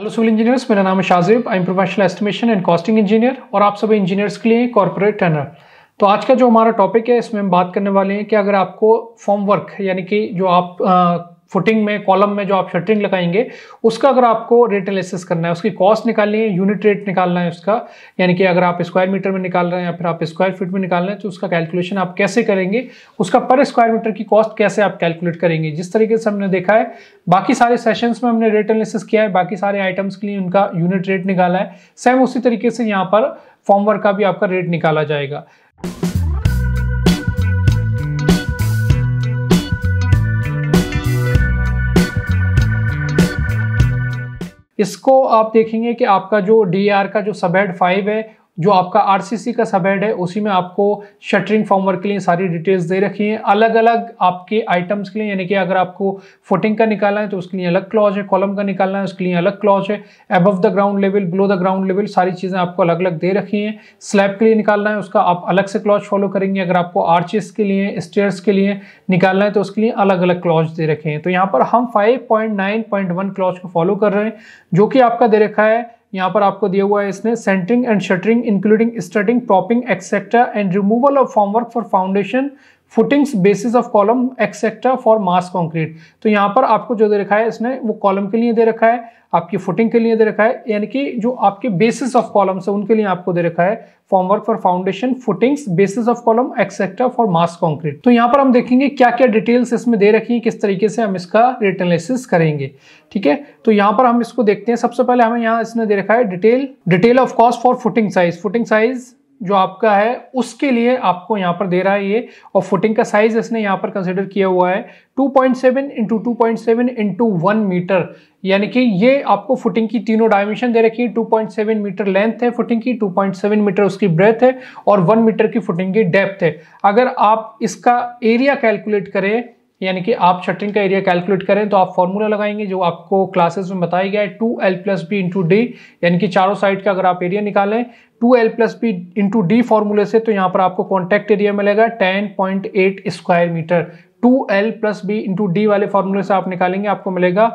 hello civil engineers मेरा नाम है Shajib I am professional estimation and costing engineer और आप सभी इंजीनियर्स के लिए कॉर्पोरेट टर्नर तो आज का जो हमारा टॉपिक है इसमें हम बात करने वाले हैं कि अगर आपको फॉर्म वर्क यानी कि जो आप फुटिंग में कॉलम में जो आप शटरिंग लगाएंगे उसका अगर आपको रेट एनालिसिस करना है उसकी कॉस्ट निकालनी है यूनिट रेट निकालना है उसका यानी कि अगर आप स्क्वायर मीटर में निकाल रहे हैं या फिर आप स्क्वायर फीट में निकाल रहे हैं तो उसका कैलकुलेशन आप कैसे करेंगे उसका पर स्क्वायर मीटर की कॉस्ट कैसे आप कैलकुलेट करेंगे जिस तरीके से हमने देखा है बाकी सारे सेशंस में हमने रेट एनालिसिस किया है बाकी सारे आइटम्स के लिए उनका यूनिट रेट निकाला है सेम उसी तरीके से यहाँ पर फॉर्मवर्क का भी आपका रेट निकाला जाएगा इसको आप देखेंगे कि आपका जो डी का जो सबेड फाइव है जो आपका आर का सब हेड है उसी में आपको शटरिंग फॉर्मवर्क के लिए सारी डिटेल्स दे रखी हैं अलग अलग आपके आइटम्स के लिए यानी कि अगर आपको फुटिंग का निकालना है तो उसके लिए अलग क्लॉज है कॉलम का निकालना है उसके लिए अलग क्लॉज है above the ground level below the ground level सारी चीज़ें आपको अलग अलग दे रखी हैं स्लैब के लिए निकालना है उसका आप अलग से क्लॉज फॉलो करेंगे अगर आपको आर्चिस के लिए स्टेयर्स के लिए निकालना है तो उसके लिए अलग अलग क्लॉज दे रखे हैं तो यहाँ पर हम 5.9.1 क्लॉज को फॉलो कर रहे हैं जो कि आपका दे रखा है यहाँ पर आपको दिया हुआ है इसने centring and shuttering including studding propping etcetera and removal of formwork for foundation footings bases of column etcetera for mass concrete तो यहाँ पर आपको जो दे रखा है इसने वो कॉलम के लिए दे रखा है आपकी फुटिंग के लिए दे रखा है यानी कि जो आपके बेसिस ऑफ कॉलम्स है उनके लिए आपको दे रखा है formwork for foundation footings bases of column etcetera for mass concrete तो यहाँ पर हम देखेंगे क्या क्या डिटेल्स इसमें दे रखी है किस तरीके से हम इसका रेट करेंगे ठीक है तो यहाँ पर हम इसको देखते हैं सबसे पहले हमें यहाँ इसने दे रखा है detail detail of cost for footing size footing size जो आपका है उसके लिए आपको यहाँ पर दे रहा है ये और फुटिंग का साइज इसने यहाँ पर कंसिडर किया हुआ है 2.7 point seven into two point seven into one metre यानी कि ये आपको फुटिंग की तीनों डायमेंशन दे रखी है 2.7 मीटर लेंथ है फुटिंग की 2.7 मीटर उसकी ब्रेथ है और 1 मीटर की फुटिंग की डेप्थ है अगर आप इसका एरिया कैलकुलेट करें यानी कि आप शटरिंग का एरिया कैलकुलेट करें तो आप फॉर्मूला लगाएंगे जो आपको क्लासेस में बताया गया है two L plus B into D यानी कि चारों साइड का अगर आप एरिया निकालें two L plus B into D फॉर्मूले से तो यहाँ पर आपको कॉन्टैक्ट एरिया मिलेगा ten point eight square metre two L plus B into D वाले फॉर्मूले से आप निकालेंगे आपको मिलेगा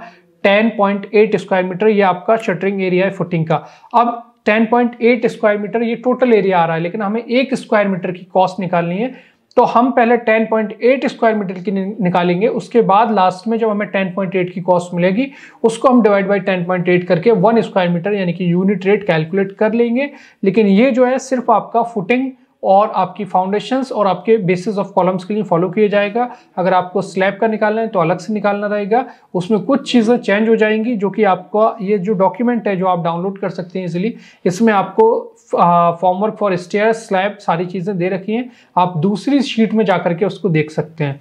ten point eight square metre ये आपका शटरिंग एरिया है फुटिंग का अब 10.8 स्क्वायर मीटर ये टोटल एरिया आ रहा है लेकिन हमें एक स्क्वायर मीटर की कॉस्ट निकालनी है तो हम पहले 10.8 स्क्वायर मीटर की निकालेंगे उसके बाद लास्ट में जब हमें 10.8 की कॉस्ट मिलेगी उसको हम डिवाइड बाय 10.8 करके वन स्क्वायर मीटर यानी कि यूनिट रेट कैलकुलेट कर लेंगे लेकिन ये जो है सिर्फ आपका फुटिंग और आपकी फाउंडेशंस और आपके बेसिस ऑफ कॉलम्स के लिए फॉलो किया जाएगा अगर आपको स्लैब का निकालना है तो अलग से निकालना रहेगा उसमें कुछ चीज़ें चेंज हो जाएंगी जो कि आपका ये जो डॉक्यूमेंट है जो आप डाउनलोड कर सकते हैं इजिली इसमें आपको फॉर्मवर्क फॉर स्टेयर स्लैब सारी चीज़ें दे रखी हैं आप दूसरी शीट में जा के उसको देख सकते हैं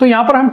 तो यहाँ पर हम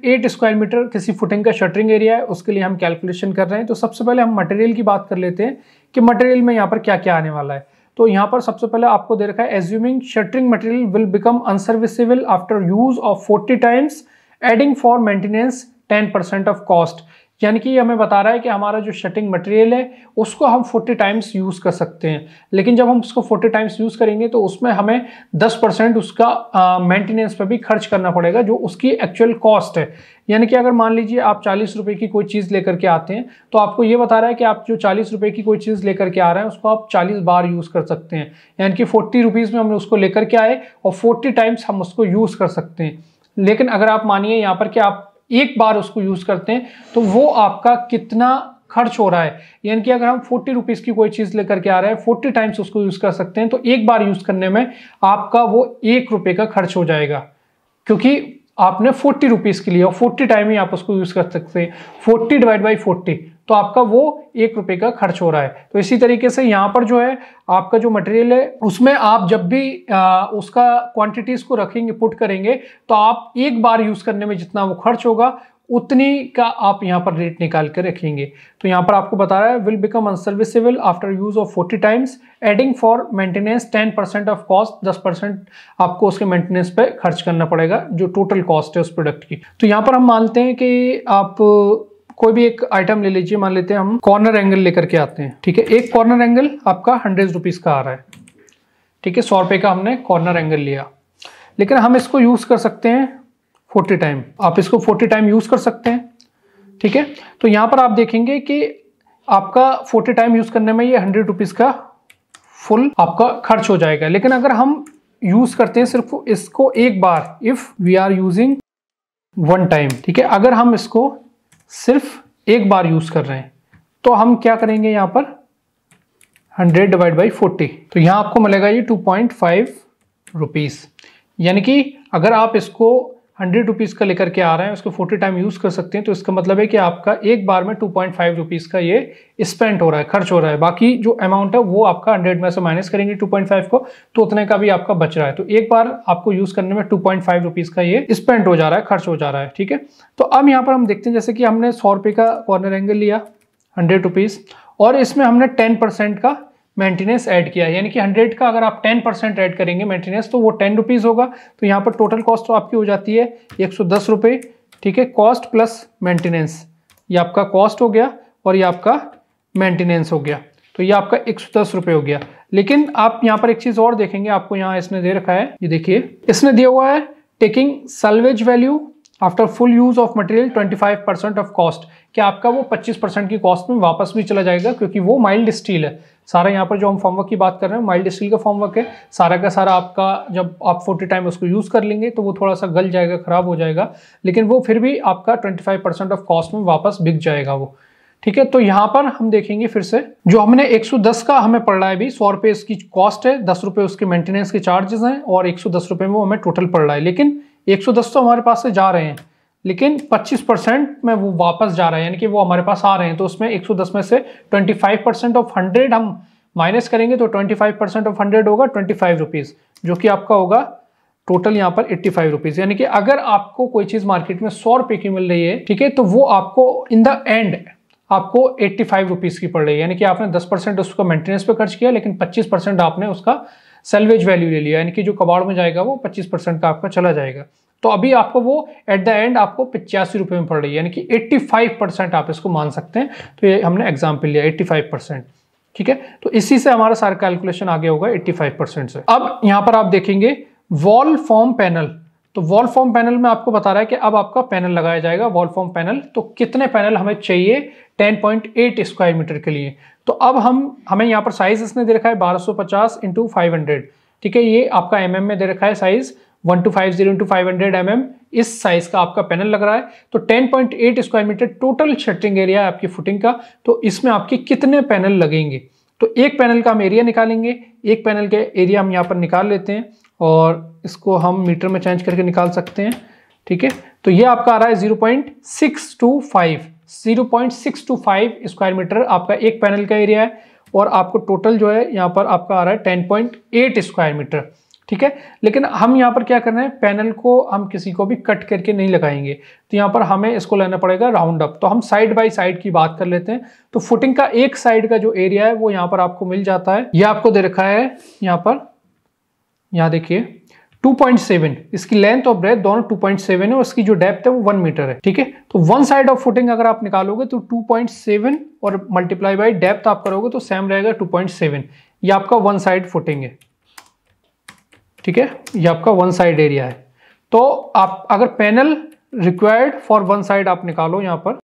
10.8 स्क्वायर मीटर किसी फुटिंग का शटरिंग एरिया है उसके लिए हम कैलकुलेशन कर रहे हैं तो सबसे पहले हम मटेरियल की बात कर लेते हैं कि मटेरियल में यहाँ पर क्या क्या आने वाला है तो यहाँ पर सबसे पहले आपको दे रखा है assuming shuttering material will become unserviceable after use of forty times adding for maintenance ten percent of cost यानी कि हमें बता रहा है कि हमारा जो शटिंग मटेरियल है उसको हम 40 टाइम्स यूज़ कर सकते हैं लेकिन जब हम उसको 40 टाइम्स यूज़ करेंगे तो उसमें हमें 10 परसेंट उसका मेंटेनेंस पर भी खर्च करना पड़ेगा जो उसकी एक्चुअल कॉस्ट है यानी कि अगर मान लीजिए आप चालीस रुपये की कोई चीज़ लेकर के आते हैं तो आपको ये बता रहा है कि आप जो चालीस रुपये की कोई चीज़ लेकर के आ रहे हैं उसको आप चालीस बार यूज़ कर सकते हैं यानी कि फोर्टी रुपीज़ में हम उसको लेकर के आए और फोर्टी टाइम्स हम उसको यूज़ कर सकते हैं लेकिन अगर आप मानिए यहाँ पर कि आप एक बार उसको यूज़ करते हैं तो वो आपका कितना खर्च हो रहा है यानी कि अगर हम फोर्टी रुपीज़ की कोई चीज़ लेकर के आ रहे हैं फोर्टी टाइम्स उसको यूज़ कर सकते हैं तो एक बार यूज़ करने में आपका वो एक रुपए का खर्च हो जाएगा क्योंकि आपने फोर्टी रुपीज़ के लिए और फोर्टी टाइम ही आप उसको यूज़ कर सकते हैं फोर्टी डिवाइड बाई फोर्टी तो आपका वो एक रुपये का खर्च हो रहा है तो इसी तरीके से यहाँ पर जो है आपका जो मटेरियल है उसमें आप जब भी आ, उसका क्वांटिटीज़ को रखेंगे पुट करेंगे तो आप एक बार यूज़ करने में जितना वो खर्च होगा उतनी का आप यहाँ पर रेट निकाल के रखेंगे तो यहाँ पर आपको बता रहा है will become unserviceable after use of 40 times adding for maintenance 10 percent of cost 10 percent आपको उसके मेंटेनेंस पे खर्च करना पड़ेगा जो टोटल कॉस्ट है उस प्रोडक्ट की तो यहाँ पर हम मानते हैं कि आप कोई भी एक आइटम ले लीजिए मान लेते हैं हम कॉर्नर एंगल लेकर के आते हैं ठीक है एक कॉर्नर एंगल आपका हंड्रेड रुपीज़ का आ रहा है ठीक है सौ रुपए का हमने कॉर्नर एंगल लिया लेकिन हम इसको यूज़ कर सकते हैं फोर्टी टाइम आप इसको फोर्टी टाइम यूज़ कर सकते हैं ठीक है तो यहां पर आप देखेंगे कि आपका फोर्टी टाइम यूज़ करने में ये हंड्रेड रुपीज़ का फुल आपका खर्च हो जाएगा लेकिन अगर हम यूज़ करते हैं सिर्फ इसको एक बार if we are using one time ठीक है अगर हम इसको सिर्फ एक बार यूज कर रहे हैं तो हम क्या करेंगे यहां पर 100 डिवाइड बाई 40 तो यहां आपको मिलेगा ये 2.5 पॉइंट रुपीज़ यानी कि अगर आप इसको हंड्रेड रुपीज़ का लेकर के आ रहे हैं उसको फोर्टी टाइम यूज़ कर सकते हैं तो इसका मतलब है कि आपका एक बार में टू पॉइंट फाइव रुपीज़ का ये स्पेंड हो रहा है खर्च हो रहा है बाकी जो अमाउंट है वो आपका हंड्रेड में से माइनस करेंगे टू पॉइंट फाइव को तो उतने का भी आपका बच रहा है तो एक बार आपको यूज़ करने में टू पॉइंट फाइव रुपीज़ का ये स्पेंड हो जा रहा है खर्च हो जा रहा है ठीक है तो अब यहाँ पर हम देखते हैं जैसे कि हमने सौ रुपये का कॉर्नर एंगल लिया हंड्रेड रुपीज़ और इसमें हमने टेन परसेंट का मेंटेनेंस ऐड किया है यानी कि 100 का अगर आप 10 परसेंट ऐड करेंगे मेंटेनेंस तो वो टेन रुपीज़ होगा तो यहाँ पर टोटल कॉस्ट तो आपकी हो जाती है एक सौ दस ठीक है कॉस्ट प्लस मेंटेनेंस ये आपका कॉस्ट हो गया और ये आपका मेंटेनेंस हो गया तो ये आपका एक सौ दस हो गया लेकिन आप यहाँ पर एक चीज़ और देखेंगे आपको यहाँ इसने दे रखा है ये देखिए इसने दिया हुआ है taking salvage value after full use of material 25 percent of cost क्या आपका वो 25 परसेंट की कॉस्ट में वापस भी चला जाएगा क्योंकि वो माइल्ड स्टील है सारा यहाँ पर जो हम फॉर्मवर्क की बात कर रहे हैं माइल्ड स्टील का फॉर्मवर्क है सारा का सारा आपका जब आप फोर्टी टाइम उसको यूज़ कर लेंगे तो वो थोड़ा सा गल जाएगा ख़राब हो जाएगा लेकिन वो फिर भी आपका ट्वेंटी ऑफ कॉस्ट में वापस बिक जाएगा वो ठीक है तो यहाँ पर हम देखेंगे फिर से जो हमने 110 का हमें पड़ रहा है अभी सौ रुपये इसकी कॉस्ट है दस रुपये उसके मेंटेनेंस के चार्जेस हैं और एक सौ दस रुपये में वो हमें टोटल पड़ रहा है लेकिन 110 तो हमारे पास से जा रहे हैं लेकिन 25 परसेंट में वो वापस जा रहा है यानी कि वो हमारे पास आ रहे हैं तो उसमें 110 में से 25 परसेंट ऑफ हंड्रेड हम माइनस करेंगे तो 25 परसेंट ऑफ हंड्रेड होगा ट्वेंटी फाइव रुपीज़ जो कि आपका होगा टोटल यहाँ पर एट्टी फाइव रुपीज़ यानी कि अगर आपको कोई चीज़ मार्केट में सौ रुपये की मिल रही है ठीक है तो वो आपको इन द एंड आपको एट्टी फाइव रुपीज़ की पड़ रही है यानी कि आपने दस परसेंट उसका मेंटेनेंस पर खर्च किया लेकिन पच्चीस परसेंट आपने उसका सेल्वेज वैल्यू ले लिया यानी कि जो कबाड़ में जाएगा वो पच्चीस परसेंट का आपका चला जाएगा तो अभी आपको वो एट द एंड आपको पचासी रुपये में पड़ रही है यानी कि 85 परसेंट आप इसको मान सकते हैं तो ये हमने एग्जाम्पल लिया 85 परसेंट ठीक है तो इसी से हमारा सारा कैलकुलेशन आगे होगा 85 परसेंट से अब यहाँ पर आप देखेंगे वॉल फॉर्म पैनल तो वॉल फॉर्म पैनल में आपको बता रहा है कि अब आपका पैनल लगाया जाएगा वॉल फॉर्म पैनल तो कितने पैनल हमें चाहिए 10.8 स्क्वायर मीटर के लिए तो अब हम हमें यहाँ पर साइज इसने दे रखा है 1250 सौ पचास इंटू फाइव हंड्रेड ठीक है ये आपका एम mm में दे रखा है size one two five zero into five hundred M M इस साइज का आपका पैनल लग रहा है तो ten point eight square metre total shuttering area है आपकी फुटिंग का तो इसमें आपके कितने पैनल लगेंगे तो एक पैनल का हम एरिया निकालेंगे एक पैनल के एरिया हम यहाँ पर निकाल लेते हैं और इसको हम मीटर में चेंज करके निकाल सकते हैं ठीक है तो ये आपका आ रहा है zero point six two five 0.625 square metre आपका एक पैनल का एरिया है और आपको टोटल जो है यहाँ पर आपका आ रहा है 10.8 स्क्वायर मीटर ठीक है लेकिन हम यहाँ पर क्या कर रहे हैं पैनल को हम किसी को भी कट करके नहीं लगाएंगे तो यहाँ पर हमें इसको लेना पड़ेगा राउंड अप तो हम साइड बाय साइड की बात कर लेते हैं तो फुटिंग का एक साइड का जो एरिया है वो यहाँ पर आपको मिल जाता है यह आपको दे रखा है यहाँ पर यहाँ देखिए 2.7 इसकी लेंथ और ब्रेथ दोनों 2.7 है और इसकी जो डेप्थ है वो 1 मीटर है ठीक है तो वन साइड ऑफ फुटिंग अगर आप निकालोगे तो 2.7 और मल्टीप्लाई बाई डेप्थ आप करोगे तो सेम रहेगा 2.7 ये आपका वन साइड फुटिंग है ठीक है ये आपका वन साइड एरिया है तो आप अगर panel required for one side आप निकालो यहाँ पर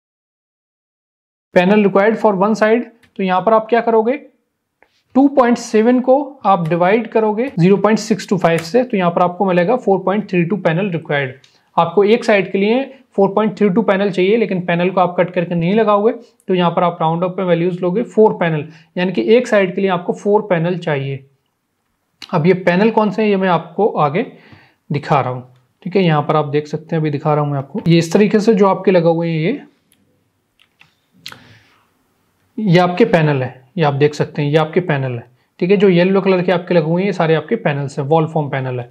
panel required for one side तो यहाँ पर आप क्या करोगे 2.7 को आप डिवाइड करोगे 0.625 से तो यहाँ पर आपको मिलेगा 4.32 पैनल रिक्वायर्ड आपको एक साइड के लिए 4.32 पैनल चाहिए लेकिन पैनल को आप कट करके नहीं लगाओगे तो यहाँ पर आप राउंड अप में वैल्यूज लोगे फोर पैनल यानी कि एक साइड के लिए आपको फोर पैनल चाहिए अब ये पैनल कौन से हैं ये मैं आपको आगे दिखा रहा हूँ ठीक है यहाँ पर आप देख सकते हैं अभी दिखा रहा हूँ मैं आपको ये इस तरीके से जो आपके लगा हुए हैं ये ये आपके पैनल है ये आप देख सकते हैं ये आपके पैनल है ठीक है जो येलो कलर के आपके लगे हुए हैं ये सारे आपके पैनल्स हैं वॉल फॉर्म पैनल है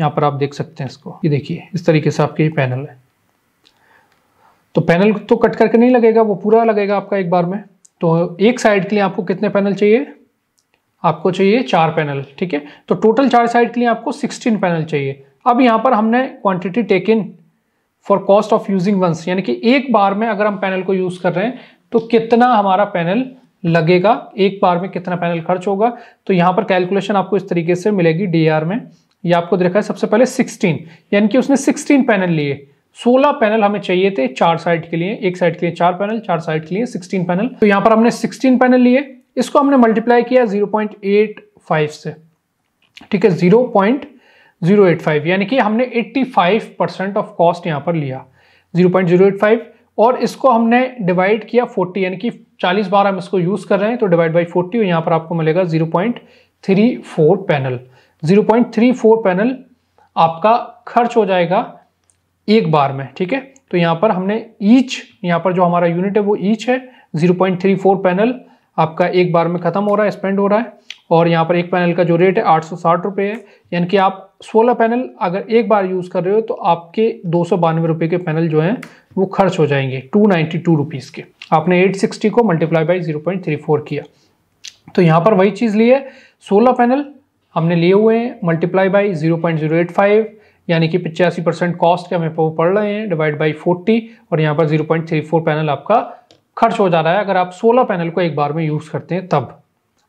यहाँ पर आप देख सकते हैं इसको ये देखिए इस तरीके से आपके ये पैनल है तो पैनल तो कट करके नहीं लगेगा वो पूरा लगेगा आपका एक बार में तो एक साइड के लिए आपको कितने पैनल चाहिए आपको चाहिए चार पैनल ठीक है तो टोटल चार साइड के लिए आपको सिक्सटीन पैनल चाहिए अब यहाँ पर हमने quantity take in for cost of using once यानी कि एक बार में अगर हम पैनल को यूज़ कर रहे हैं तो कितना हमारा पैनल लगेगा एक बार में कितना पैनल खर्च होगा तो यहाँ पर कैलकुलेशन आपको इस तरीके से मिलेगी डी में ये आपको देखा है सबसे पहले 16 यानी कि उसने 16 पैनल लिए 16 पैनल हमें चाहिए थे चार साइड के लिए एक साइड के लिए चार पैनल चार साइड के लिए 16 पैनल तो यहाँ पर हमने 16 पैनल लिए इसको हमने मल्टीप्लाई किया 0.85 से ठीक है 0.085 यानी कि हमने 85 परसेंट ऑफ कॉस्ट यहाँ पर लिया 0.085 और इसको हमने डिवाइड किया 40 यानी कि 40 बार हम इसको यूज़ कर रहे हैं तो डिवाइड बाई फोर्टी और यहाँ पर आपको मिलेगा 0.34 पैनल 0.34 पैनल आपका खर्च हो जाएगा एक बार में ठीक है तो यहाँ पर हमने ईच यहाँ पर जो हमारा यूनिट है वो ईच है 0.34 पैनल आपका एक बार में ख़त्म हो रहा है स्पेंड हो रहा है और यहाँ पर एक पैनल का जो रेट है आठ सौ साठ रुपये है यानी कि आप सोलह पैनल अगर एक बार यूज़ कर रहे हो तो आपके दो सौ बानवे रुपये के पैनल जो हैं वो खर्च हो जाएंगे टू नाइन्टी टू रुपीज़ के आपने एट सिक्सटी को multiply by zero point three four किया तो यहाँ पर वही चीज़ ली है सोलह पैनल हमने लिए हुए हैं multiply by zero point zero eight five यानी कि पचासी परसेंट कॉस्ट के हमें पड़ रहे हैं डिवाइड बाई फोर्टी और यहाँ पर zero point three four panel आपका खर्च हो जा रहा है अगर आप सोलह पैनल को एक बार में यूज़ करते हैं तब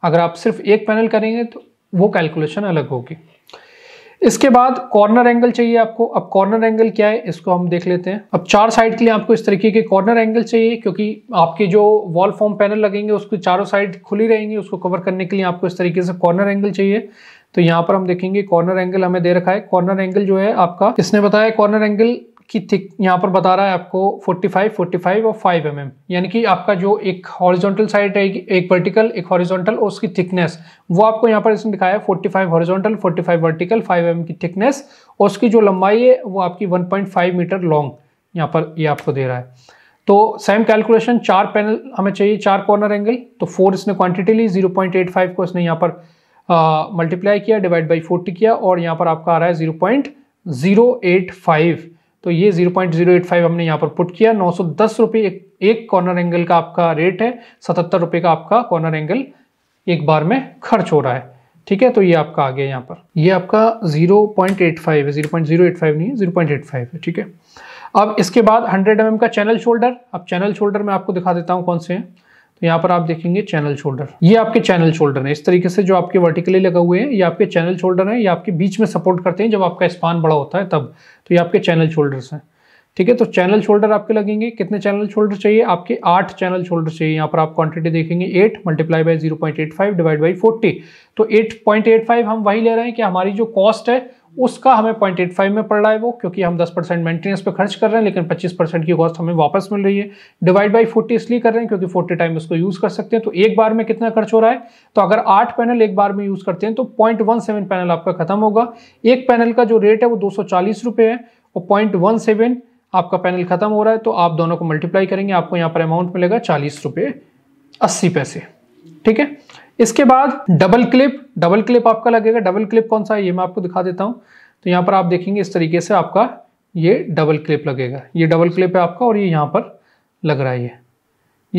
अगर आप सिर्फ एक पैनल करेंगे तो वो कैलकुलेशन अलग होगी इसके बाद कॉर्नर एंगल चाहिए आपको अब कॉर्नर एंगल क्या है इसको हम देख लेते हैं अब चार साइड के लिए आपको इस तरीके के कॉर्नर एंगल चाहिए क्योंकि आपके जो वॉल फॉर्म पैनल लगेंगे उसकी चारों साइड खुली रहेंगी उसको कवर करने के लिए आपको इस तरीके से कॉर्नर एंगल चाहिए तो यहाँ पर हम देखेंगे कॉर्नर एंगल हमें दे रखा है कॉर्नर एंगल जो है आपका किसने बताया कॉर्नर एंगल की थिक यहाँ पर बता रहा है आपको 45, 45 और 5 एम mm, यानी कि आपका जो एक हॉरिजॉन्टल साइड है एक वर्टिकल एक हॉरिजॉन्टल और उसकी थिकनेस वो आपको यहाँ पर इसने दिखाया 45 horizontal forty vertical 5 M mm की थिकनेस और उसकी जो लंबाई है वो आपकी 1.5 मीटर लॉन्ग यहाँ पर ये यह आपको दे रहा है तो सेम कैलकुलेशन चार पैनल हमें चाहिए चार कॉर्नर एंगल तो फोर इसने क्वान्टिटी ली जीरो को इसने यहाँ पर मल्टीप्लाई किया डिवाइड बाई फोर्टी किया और यहाँ पर आपका आ रहा है जीरो तो ये 0.085 हमने यहाँ पर पुट किया नौ सौ एक, एक कॉर्नर एंगल का आपका रेट है सतहत्तर रुपये का आपका कॉर्नर एंगल एक बार में खर्च हो रहा है ठीक है तो ये आपका आ गया यहाँ पर ये आपका 0.85 है 0.085 नहीं है 0.85 है ठीक है अब इसके बाद 100 एम mm का चैनल शोल्डर अब चैनल शोल्डर में आपको दिखा देता हूँ कौन से हैं यहाँ पर आप देखेंगे चैनल शोल्डर ये आपके चैनल शोल्डर है इस तरीके से जो आपके वर्टिकली लगे हुए हैं ये आपके चैनल शोल्डर है ये आपके बीच में सपोर्ट करते हैं जब आपका स्पान बड़ा होता है तब तो ये आपके चैनल शोल्डर्स हैं ठीक है तो चैनल शोल्डर आपके लगेंगे कितने चैनल शोल्डर चाहिए आपके आठ चैनल शोल्डर चाहिए यहाँ पर आप क्वांटिटी देखेंगे eight multiply by zero point eight five divide by forty तो एट पॉइंट एट फाइव हम वही ले रहे हैं कि हमारी जो कॉस्ट है उसका हमें पॉइंट एट फाइव में पड़ रहा है वो क्योंकि हम दस परसेंट मेंटेनेंस पे खर्च कर रहे हैं लेकिन पच्चीस परसेंट की कॉस्ट हमें वापस मिल रही है डिवाइड बाई फोर्टी इसलिए कर रहे हैं क्योंकि फोर्टी टाइम उसको यूज़ कर सकते हैं तो एक बार में कितना खर्च हो रहा है तो अगर आठ पैनल एक बार में यूज़ करते हैं तो पॉइंट वन सेवन पैनल आपका खत्म होगा एक पैनल का जो रेट है वो दो सौ चालीस रुपये है और पॉइंट वन सेवन आपका पैनल खत्म हो रहा है तो आप दोनों को मल्टीप्लाई करेंगे आपको यहाँ पर अमाउंट मिलेगा चालीस रुपये अस्सी पैसे ठीक है इसके बाद डबल क्लिप डबल क्लिप आपका लगेगा डबल क्लिप कौन सा है ये मैं आपको दिखा देता हूँ तो यहाँ पर आप देखेंगे इस तरीके से आपका ये डबल क्लिप लगेगा ये डबल क्लिप है आपका और ये यहाँ पर लग रहा है ये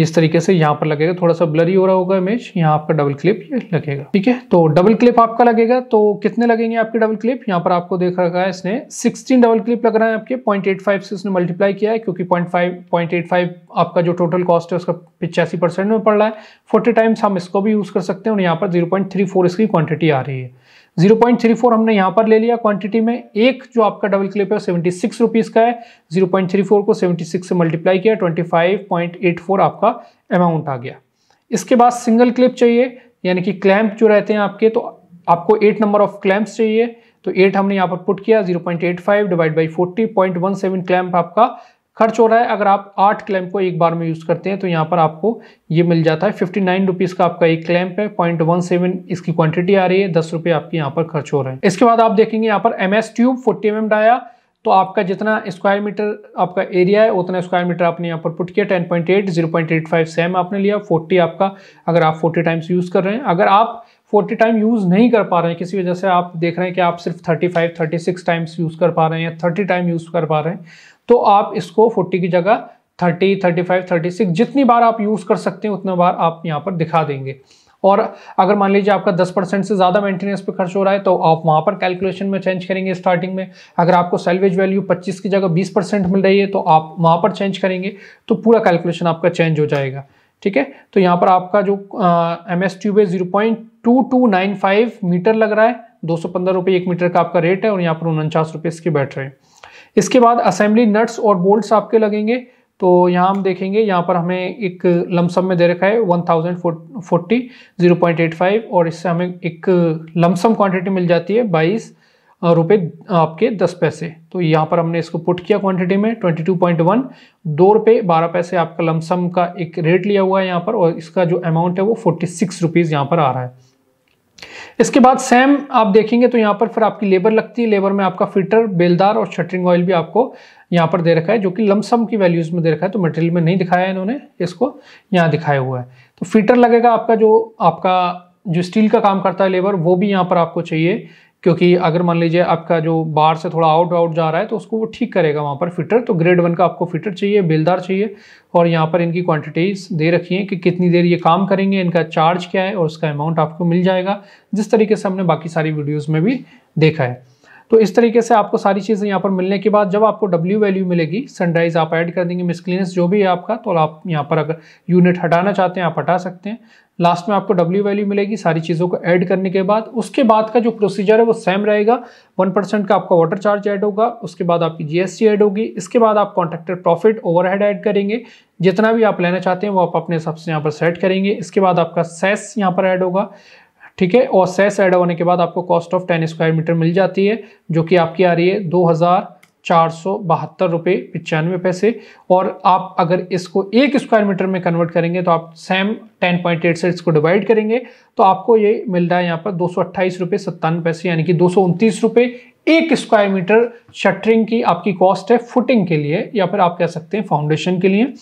इस तरीके से यहाँ पर लगेगा थोड़ा सा ब्लरी हो रहा होगा इमेज यहाँ आपका डबल क्लिप ये लगेगा ठीक है तो डबल क्लिप आपका लगेगा तो कितने लगेंगे आपके डबल क्लिप यहाँ पर आपको देख रखा है इसने 16 डबल क्लिप लग रहा है आपके 0.85 से इसने मल्टीप्लाई किया है क्योंकि 0.5 0.85 आपका जो टोटल कॉस्ट है उसका पिचासी परसेंट में पड़ रहा है फोर्टी टाइम्स हम इसको भी यूज़ कर सकते हैं और यहाँ पर जीरो इसकी क्वान्टिटी आ रही है 0.34 हमने यहाँ पर ले लिया क्वांटिटी में एक जो आपका डबल क्लिप है सेवेंटी सिक्स रुपीज़ का है 0.34 को 76 से मल्टीप्लाई किया 25.84 आपका अमाउंट आ गया इसके बाद सिंगल क्लिप चाहिए यानी कि क्लैम्प जो रहते हैं आपके तो आपको एट नंबर ऑफ क्लैम्प्स चाहिए तो एट हमने यहाँ पर पुट किया zero point eight five divide by forty clamp आपका खर्च हो रहा है अगर आप आठ क्लैम्प को एक बार में यूज़ करते हैं तो यहाँ पर आपको ये मिल जाता है फिफ्टी नाइन रुपीज़ का आपका एक क्लैम्प है पॉइंट वन सेवन इसकी क्वांटिटी आ रही है दस रुपये आपके यहाँ पर खर्च हो रहे हैं इसके बाद आप देखेंगे यहाँ पर M S tube forty M M dia तो आपका जितना स्क्वायर मीटर आपका एरिया है उतना स्क्वायर मीटर आपने यहाँ पर पुट किया ten point point eight zero eight five same आपने लिया फोर्टी आपका अगर आप फोर्टी टाइम्स यूज़ कर रहे हैं अगर आप 40 टाइम यूज़ नहीं कर पा रहे हैं किसी वजह से आप देख रहे हैं कि आप सिर्फ 35 36 टाइम्स यूज़ कर पा रहे हैं या 30 टाइम यूज़ कर पा रहे हैं तो आप इसको 40 की जगह 30, 35, 36 जितनी बार आप यूज़ कर सकते हैं उतना बार आप यहाँ पर दिखा देंगे और अगर मान लीजिए आपका 10 परसेंट से ज़्यादा मेंटेनेंस पे खर्च हो रहा है तो आप वहाँ पर कैलकुलेशन में चेंज करेंगे स्टार्टिंग में अगर आपको सेल्वेज वैल्यू 25 की जगह 20 परसेंट मिल रही है तो आप वहाँ पर चेंज करेंगे तो पूरा कैलकुलेशन आपका चेंज हो जाएगा ठीक है तो यहाँ पर आपका जो एम एस ट्यूब है जीरो मीटर लग रहा है दो सौ एक मीटर का आपका रेट है और यहाँ पर उनचास रुपये इसकी बैठ रहे हैं इसके बाद असेंबली नट्स और बोल्ट्स आपके लगेंगे तो यहाँ हम देखेंगे यहाँ पर हमें एक लमसम में दे रखा है one thousand forty zero point eight five और इससे हमें एक लमसम क्वांटिटी मिल जाती है बाईस रुपये आपके दस पैसे तो यहाँ पर हमने इसको पुट किया क्वांटिटी में ट्वेंटी टू पॉइंट वन दो रुपये बारह पैसे आपका लमसम का एक रेट लिया हुआ है यहाँ पर और इसका जो अमाउंट है वो फोर्टी सिक्स रुपीज़ यहाँ पर आ रहा है इसके बाद सेम आप देखेंगे तो यहाँ पर फिर आपकी लेबर लगती है लेबर में आपका फिटर बेलदार और शटरिंग ऑयल भी आपको यहाँ पर दे रखा है जो कि लमसम की वैल्यूज़ में दे रखा है तो मटेरियल में नहीं दिखाया है इन्होंने इसको यहाँ दिखाया हुआ है तो फिटर लगेगा आपका जो आपका जो स्टील का काम करता है लेबर वो भी यहाँ पर आपको चाहिए क्योंकि अगर मान लीजिए आपका जो बाहर से थोड़ा आउट आउट जा रहा है तो उसको वो ठीक करेगा वहाँ पर फिटर तो ग्रेड वन का आपको फिटर चाहिए बेलदार चाहिए और यहाँ पर इनकी क्वांटिटीज़ दे रखी हैं कि कितनी देर ये काम करेंगे इनका चार्ज क्या है और उसका अमाउंट आपको मिल जाएगा जिस तरीके से हमने बाकी सारी वीडियोज़ में भी देखा है तो इस तरीके से आपको सारी चीज़ें यहाँ पर मिलने के बाद जब आपको डब्ल्यू वैल्यू मिलेगी सनराइज आप ऐड कर देंगे मिसक्लीनस जो भी है आपका तो आप यहाँ पर अगर यूनिट हटाना चाहते हैं आप हटा सकते हैं लास्ट में आपको डब्ल्यू वैल्यू मिलेगी सारी चीज़ों को ऐड करने के बाद उसके बाद का जो प्रोसीजर है वो सेम रहेगा वन परसेंट का आपका वाटर चार्ज ऐड होगा उसके बाद आपकी जीएसटी ऐड होगी इसके बाद आप कॉन्ट्रेक्टर प्रॉफिट ओवरहेड ऐड करेंगे जितना भी आप लेना चाहते हैं वो आप अपने हिसाब से यहाँ पर सेट करेंगे इसके बाद आपका सेस e यहाँ पर ऐड होगा ठीक है और सेस ऐड होने के बाद आपको cost of ten square metre मिल जाती है जो कि आपकी आ रही है दो हज़ार चार सौ बहत्तर रुपये पचानवे पैसे और आप अगर इसको एक स्क्वायर मीटर में कन्वर्ट करेंगे तो आप सेम टेन पॉइंट एट से इसको डिवाइड करेंगे तो आपको ये मिल रहा है यहाँ पर दो सौ अट्ठाईस रुपये सत्तानवे पैसे यानी कि दो सौ उनतीस रुपये एक स्क्वायर मीटर शटरिंग की आपकी कॉस्ट है फुटिंग के लिए या फिर आप कह सकते हैं फाउंडेशन के लिए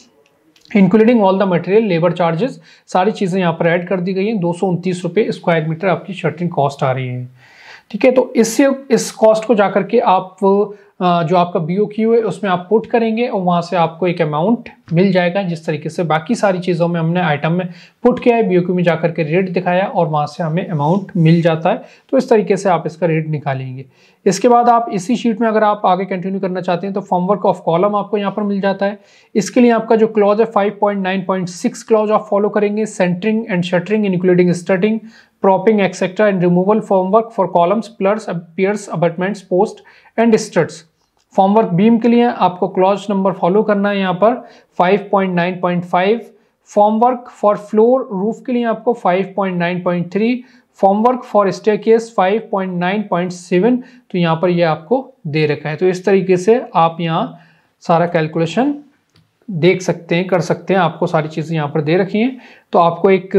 including all the material labour charges सारी चीज़ें यहाँ पर ऐड कर दी गई हैं दो रुपये स्क्वायर मीटर आपकी शटरिंग कॉस्ट आ रही है ठीक है तो इससे इस कॉस्ट को जाकर के आप जो आपका बी ओ क्यू है उसमें आप पुट करेंगे और वहाँ से आपको एक अमाउंट मिल जाएगा जिस तरीके से बाकी सारी चीज़ों में हमने आइटम में पुट किया है बी ओ क्यू में जाकर के रेट दिखाया और वहाँ से हमें अमाउंट मिल जाता है तो इस तरीके से आप इसका रेट निकालेंगे इसके बाद आप इसी शीट में अगर आप आगे कंटिन्यू करना चाहते हैं तो फॉर्मवर्क ऑफ कॉलम आपको यहाँ पर मिल जाता है इसके लिए आपका जो क्लॉज है सिक्स क्लॉज आप फॉलो करेंगे centering and shuttering including strutting etcetera and removal form work for columns pillars piers abutments post and studs formwork beam के लिए आपको क्लॉज नंबर फॉलो करना है यहाँ पर 5.9.5 फॉर्मवर्क फॉर फ्लोर रूफ के लिए आपको 5.9.3 फॉर्मवर्क फॉर स्टेकेस 5.9.7 तो यहाँ पर ये यह आपको दे रखा है तो इस तरीके से आप यहाँ सारा कैलकुलेशन देख सकते हैं कर सकते हैं आपको सारी चीज़ें यहाँ पर दे रखी हैं तो आपको एक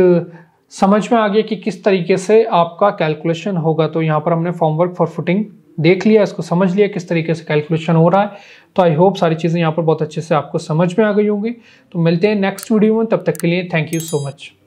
समझ में आ गया कि किस तरीके से आपका कैलकुलेशन होगा तो यहाँ पर हमने फॉर्मवर्क फॉर फुटिंग देख लिया इसको समझ लिया किस तरीके से कैलकुलेशन हो रहा है तो आई होप सारी चीज़ें यहाँ पर बहुत अच्छे से आपको समझ में आ गई होंगी तो मिलते हैं नेक्स्ट वीडियो में तब तक के लिए थैंक यू सो मच